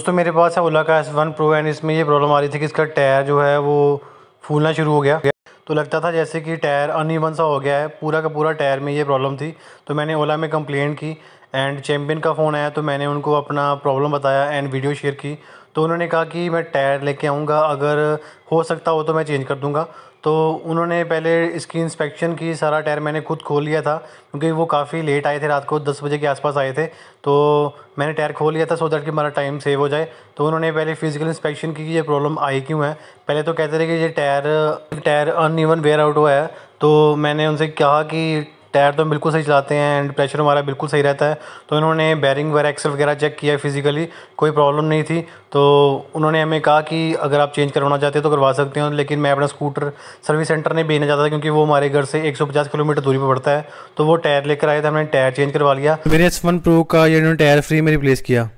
दोस्तों मेरे पास है ओला का एस वन प्रो एंड इसमें ये प्रॉब्लम आ रही थी कि इसका टायर जो है वो फूलना शुरू हो गया तो लगता था जैसे कि टायर अनइवन सा हो गया है पूरा का पूरा टायर में ये प्रॉब्लम थी तो मैंने ओला में कंप्लेंट की एंड चैम्पियन का फ़ोन आया तो मैंने उनको अपना प्रॉब्लम बताया एंड वीडियो शेयर की तो उन्होंने कहा कि मैं टायर लेके आऊँगा अगर हो सकता हो तो मैं चेंज कर दूँगा तो उन्होंने पहले इसकी इंस्पेक्शन की सारा टायर मैंने खुद खोल लिया था क्योंकि वो काफ़ी लेट आए थे रात को दस बजे के आसपास आए थे तो मैंने टायर खोल लिया था सो दैट कि हमारा टाइम सेव हो जाए तो उन्होंने पहले फिजिकल इंस्पेक्शन की कि ये प्रॉब्लम आई क्यों है पहले तो कहते थे कि ये tyre tyre uneven wear out हुआ है तो मैंने उनसे कहा कि टायर तो बिल्कुल सही चलाते हैं एंड प्रेशर हमारा बिल्कुल सही रहता है तो इन्होंने बैरिंग वगैरह एक्सल वगैरह चेक किया फिज़िकली कोई प्रॉब्लम नहीं थी तो उन्होंने हमें कहा कि अगर आप चेंज करवाना चाहते हो तो करवा सकते हो लेकिन मैं अपना स्कूटर सर्विस सेंटर नहीं भेजना चाहता क्योंकि वो हमारे घर से एक किलोमीटर दूरी पर पड़ता है तो वो टायर लेकर आए थे हमने टायर चेंज करवा लिया मेरे एस वन प्रो का ये इन्होंने टायर फ्री में रिप्लेस किया